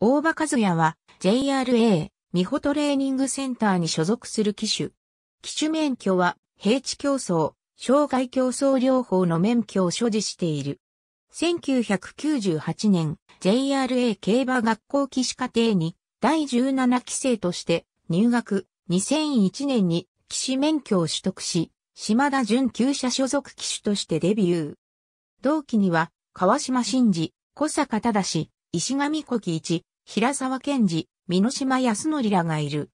大場和也は JRA 美穂トレーニングセンターに所属する機種。機種免許は平地競争、障害競争療法の免許を所持している。1998年 JRA 競馬学校騎士課程に第17期生として入学2001年に騎士免許を取得し、島田準級者所属騎手としてデビュー。同期には川島真二、小坂忠、石上小木一、平沢賢治、美島康則らがいる。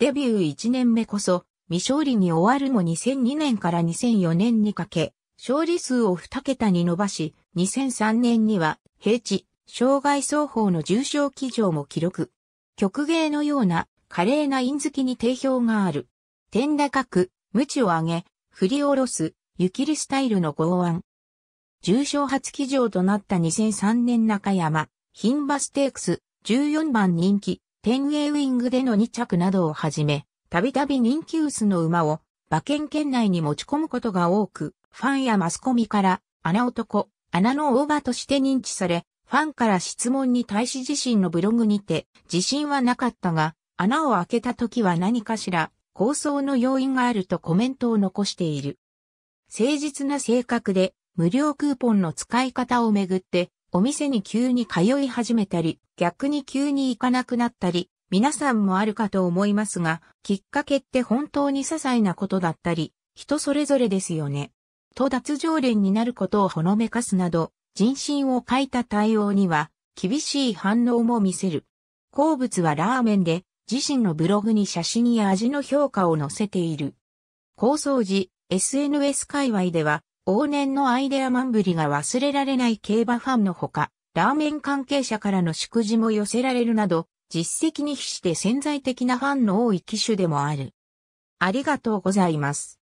デビュー1年目こそ、未勝利に終わるも2002年から2004年にかけ、勝利数を2桁に伸ばし、2003年には、平地、障害双方の重賞記乗も記録。曲芸のような華麗な印付きに定評がある。天高く、鞭を上げ、振り下ろす、ゆきりスタイルの豪腕。重賞初騎乗となった2003年中山、牝馬ステークス、14番人気、天英ウィングでの2着などをはじめ、たびたび人気薄の馬を馬券圏内に持ち込むことが多く、ファンやマスコミから穴男、穴の大場として認知され、ファンから質問に対し自身のブログにて自信はなかったが、穴を開けた時は何かしら構想の要因があるとコメントを残している。誠実な性格で無料クーポンの使い方をめぐってお店に急に通い始めたり、逆に急に行かなくなったり、皆さんもあるかと思いますが、きっかけって本当に些細なことだったり、人それぞれですよね。と脱常連になることをほのめかすなど、人心を欠いた対応には、厳しい反応も見せる。好物はラーメンで、自身のブログに写真や味の評価を載せている。構想時、SNS 界隈では、往年のアイデアマンぶりが忘れられない競馬ファンのほか、ラーメン関係者からの祝辞も寄せられるなど、実績に比して潜在的なファンの多い機種でもある。ありがとうございます。